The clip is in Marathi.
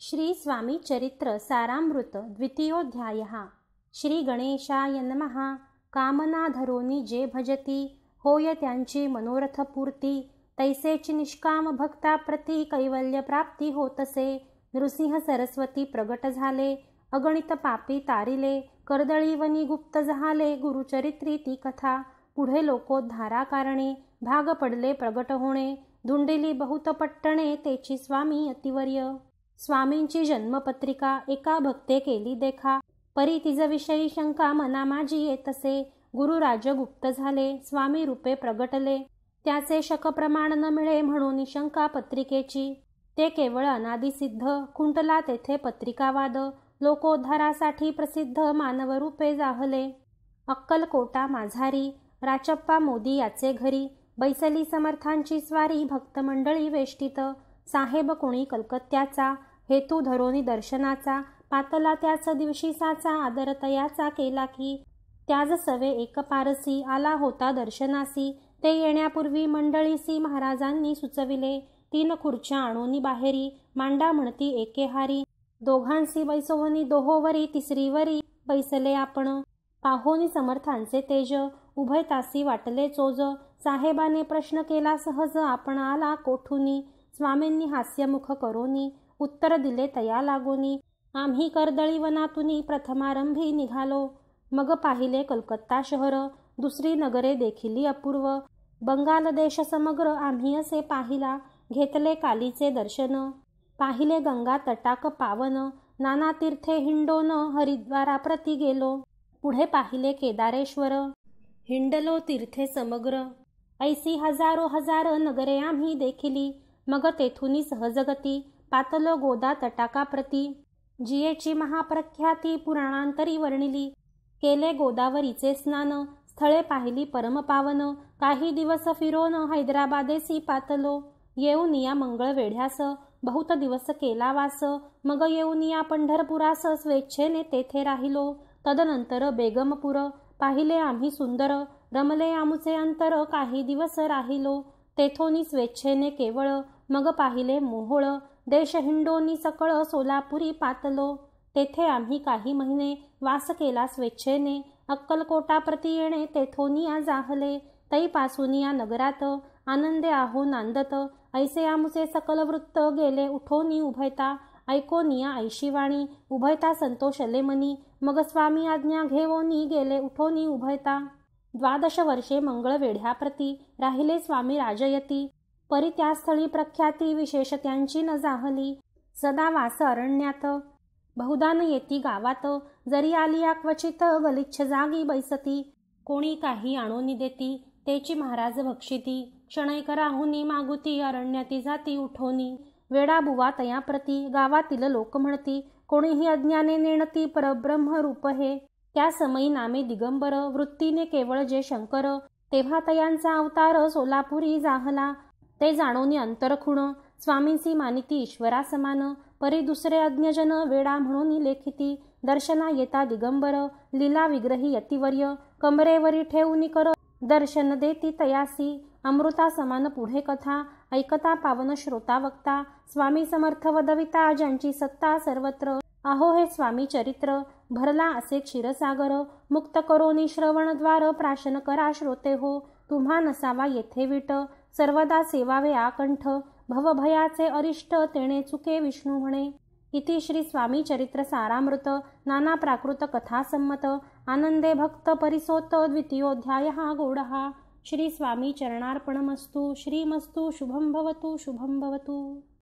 श्री स्वामी चरित्र सारामृत द्वितीयोध्याय श्री गणेशाय नमः कामनाधरोनी जे भजती होय त्यांची मनोरथपूर्ती तैसेची निष्काम भक्ता प्रति कैवल्य प्राप्ती होतसे नृसिंह सरस्वती प्रगट झाले अगणित पापी तारिले कर्दळीवनी गुप्त झाले गुरुचरित्री ती कथा पुढे लोकोद्धारा कारणे भाग पडले प्रगट होणे धुंडिली बहुत पट्टणे तेची स्वामी अतिवर्य स्वामींची जन्मपत्रिका एका भक्ते केली देखा परी तिजविषयी शंका मनामाजी येत असे गुरुराज गुप्त झाले स्वामी रूपे प्रगटले त्याचे शकप्रमाण न मिळे म्हणून शंका पत्रिकेची ते केवळ अनादिसिद्ध कुंटला तेथे पत्रिकावाद लोकोद्धारासाठी प्रसिद्ध मानवरूपे जाहले अक्कलकोटा माझारी राचप्पा मोदी याचे घरी बैसली समर्थांची स्वारी भक्तमंडळी वेष्टित साहेब कोणी कलकत्त्याचा हेतू धरोनी दर्शनाचा पातला त्याच दिवशी साचा आदरतयाचा केला की त्याज सवे एक पारसी आला होता दर्शनासी ते येण्यापूर्वी मंडळीसी महाराजांनी सुचविले तीन खुर्च्या आणोनी बाहेरी मांडा म्हणती एकेहारी दोघांसी बैसवनी दोहोवरी तिसरीवरी बैसले आपण पाहोनी समर्थांचे तेज उभय तासी वाटले चोज साहेबाने प्रश्न केला सहज आपण आला कोठुनी स्वामींनी हास्यमुख करोनी उत्तर दिले तया लागोनी आम्ही कर्दळीवनातून प्रथमारंभी निघालो मग पाहिले कलकत्ता शहर दुसरी नगरे देखिली अपूर्व बंगाल देश समग्र आम्ही असे पाहिला घेतले कालीचे दर्शन पाहिले गंगा तटाक पावन नाना तीर्थे हिंडोन हरिद्वाराप्रती गेलो पुढे पाहिले केदारेश्वर हिंडलो तीर्थे समग्र ऐसी हजारो हजार नगरे आम्ही देखिली मग तेथूनी सहजगती पातलो गोदा तटाकाप्रती जियेची महाप्रख्याती पुराणांतरी वर्णिली केले गोदावरीचे स्नान स्थळे पाहिली परमपावन काही दिवस फिरोन हैदराबादेसी पातलो येऊन या मंगळ वेढ्यास बहुत दिवस केला वास मग येऊन या पंढरपुरास स्वेच्छेने तेथे राहिलो तदनंतर बेगमपूर पाहिले आम्ही सुंदर रमले आमचे अंतर काही दिवस राहिलो तेथोनी स्वेच्छेने केवळ मग पाहिले मोहोळ देशहिंडोनी सकळ सोलापुरी पातलो तेथे आम्ही काही महिने वास केला स्वेच्छेने अक्कलकोटाप्रती येणे तेथोनी जाहले तैपासून या नगरात आनंदे आहो नांदत ऐसे आमुचे सकल वृत्त गेले उठोनी उभयता ऐकोनिया ऐशीवाणी उभयता संतोषले मनी मग स्वामी आज्ञा घेवोनी गेले उठोनी उभयता द्वादश वर्षे मंगळवेढ्याप्रती राहिले स्वामी राजयती परी त्या स्थळी प्रख्याती विशेषत्यांची न जाहली सदा वास अरण्यात बहुदा न येती गावात जरी आली या क्वचित गलिच्छ जागी बैसती कोणी काही आणून देती तेची महाराज भक्षिती क्षणैकराहुनी मागुती अरण्याती जाती उठोनी वेडा बुवा तया प्रती गावातील लोक म्हणती कोणीही अज्ञाने नेणती परब्रह्म रूप हे त्या समयी नामे दिगंबर वृत्तीने केवळ जे शंकर तेव्हा तयांचा अवतार सोलापुरी जाहला ते जाणोनी अंतरखुण स्वामीसी मानिती ईश्वरासमान परी दुसरे अज्ञजन वेडा म्हणून लेखिती दर्शना येता दिगंबर लीला विग्रही यतिवर्य कमरेवरी ठेवून कर दर्शन देती तयासी अमृता समान पुढे कथा ऐकता पावन श्रोता वक्ता स्वामी समर्थ वदविता ज्यांची सत्ता सर्वत्र अहो हे स्वामी चरित्र भरला असे क्षीरसागर मुक्त करोनी श्रवणद्वार प्राशन करा श्रोते हो तुम्हा नसावा येथे विट सर्वदा सेवावे आकंठ भवभयाचे अरिष्ट तेणे चुके विष्णू म्हणे इति श्री स्वामी चरित्र सारामृत नाना प्राकृत कथासंमत आनंदे भक्त परिसोत द्वितीयोध्याय हा श्री स्वामी चरणार्पणमस्तु श्रीमस्तु शुभं भवतु शुभं भवतु